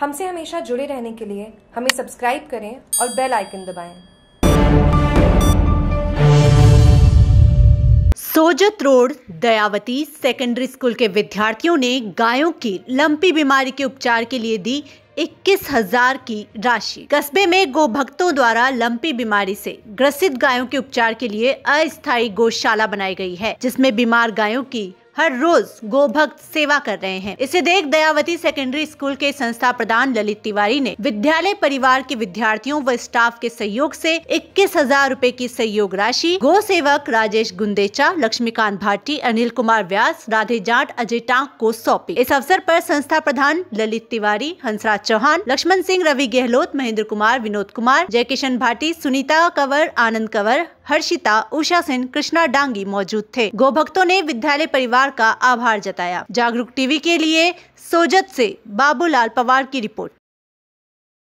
हमसे हमेशा जुड़े रहने के लिए हमें सब्सक्राइब करें और बेल आइकन दबाएं। Sojat road Dayawati secondary school के विद्यार्थियों ने गायों की लंपी बीमारी के उपचार के लिए दी इक्कीस हजार की राशि कस्बे में गो भक्तों द्वारा लंपी बीमारी से ग्रसित गायों के उपचार के लिए अस्थायी गौशाला बनाई गई है जिसमें बीमार गायों की हर रोज गो भक्त सेवा कर रहे हैं इसे देख दयावती सेकेंडरी स्कूल के संस्था प्रधान ललित तिवारी ने विद्यालय परिवार के विद्यार्थियों व स्टाफ के सहयोग से इक्कीस हजार रूपए की सहयोग राशि गो सेवक राजेश गुंदेचा लक्ष्मीकांत भाटी अनिल कुमार व्यास राधे जाट अजय टांग को सौंपी इस अवसर पर संस्था प्रधान ललित तिवारी हंसराज चौहान लक्ष्मण सिंह रवि गहलोत महेंद्र कुमार विनोद कुमार जयकिशन भाटी सुनीता कंवर आनंद कंवर हर्षिता उषा सेन कृष्णा डांगी मौजूद थे गो भक्तों ने विद्यालय परिवार सरकार का आभार जताया जागरूक टीवी के लिए सोजत से बाबूलाल पवार की रिपोर्ट